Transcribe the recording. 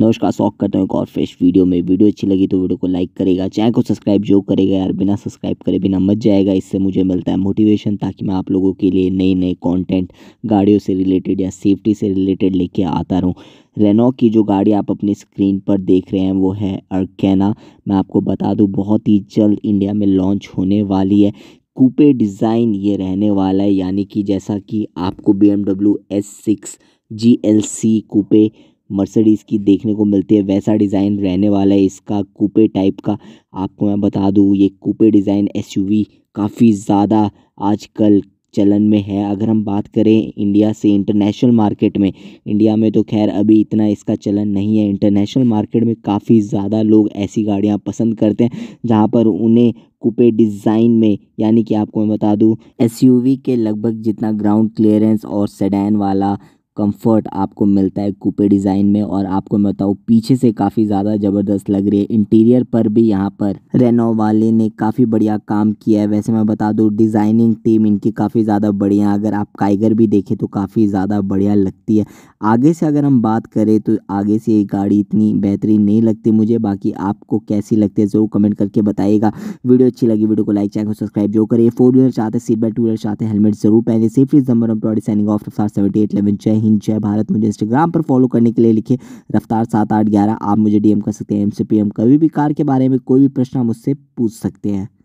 नमस्कार शौक करता हूँ एक और फ्रेश वीडियो में वीडियो अच्छी लगी तो वीडियो को लाइक करेगा चैनल को सब्सक्राइब जो करेगा यार बिना सब्सक्राइब करे बिना मत जाएगा इससे मुझे मिलता है मोटिवेशन ताकि मैं आप लोगों के लिए नए नए कंटेंट गाड़ियों से रिलेटेड या सेफ्टी से रिलेटेड लेके आता रहूँ रेनो की जो गाड़ी आप अपनी स्क्रीन पर देख रहे हैं वो है अर्कैना मैं आपको बता दूँ बहुत ही जल्द इंडिया में लॉन्च होने वाली है कूपे डिज़ाइन ये रहने वाला है यानी कि जैसा कि आपको B M W S six G L C coupe Mercedes की देखने को मिलती है वैसा डिज़ाइन रहने वाला है इसका कूपे टाइप का आपको मैं बता दूँ ये कूपे डिज़ाइन एसयूवी काफ़ी ज़्यादा आजकल चलन में है अगर हम बात करें इंडिया से इंटरनेशनल मार्केट में इंडिया में तो खैर अभी इतना इसका चलन नहीं है इंटरनेशनल मार्केट में काफ़ी ज़्यादा लोग ऐसी गाड़ियाँ पसंद करते हैं जहाँ पर उन्हें कुपे डिज़ाइन में यानी कि आपको मैं बता दूँ एसयूवी के लगभग जितना ग्राउंड क्लियरेंस और सेडान वाला कंफर्ट आपको मिलता है कूपे डिज़ाइन में और आपको मैं बताऊँ पीछे से काफ़ी ज़्यादा ज़बरदस्त लग रही है इंटीरियर पर भी यहाँ पर रेनो वाले ने काफ़ी बढ़िया काम किया है वैसे मैं बता दूँ डिज़ाइनिंग टीम इनकी काफ़ी ज़्यादा बढ़िया अगर आप काइगर भी देखें तो काफ़ी ज़्यादा बढ़िया लगती है आगे से अगर हम बात करें तो आगे से ये गाड़ी इतनी बेहतरीन नहीं लगती मुझे बाकी आपको कैसी लगती है ज़रूर कमेंट करके बताइएगा वीडियो अच्छी लगी वीडियो को लाइक चैनल को सब्सक्राइब जो करिए फोर व्हीलर चाहते सीट बेल्ट टू व्हीलर चाहते हैं हेलमेट जरूर पहले सेफ्टी नंबर ऑफ प्रोडी ऑफ सेवेंटी एट इलेवन चाहिए हिंद जय भारत मुझे इंस्टाग्राम पर फॉलो करने के लिए लिखे रफ्तार सात आठ ग्यारह आप मुझे डीएम कर सकते हैं एम कभी भी कार के बारे में कोई भी प्रश्न मुझसे पूछ सकते हैं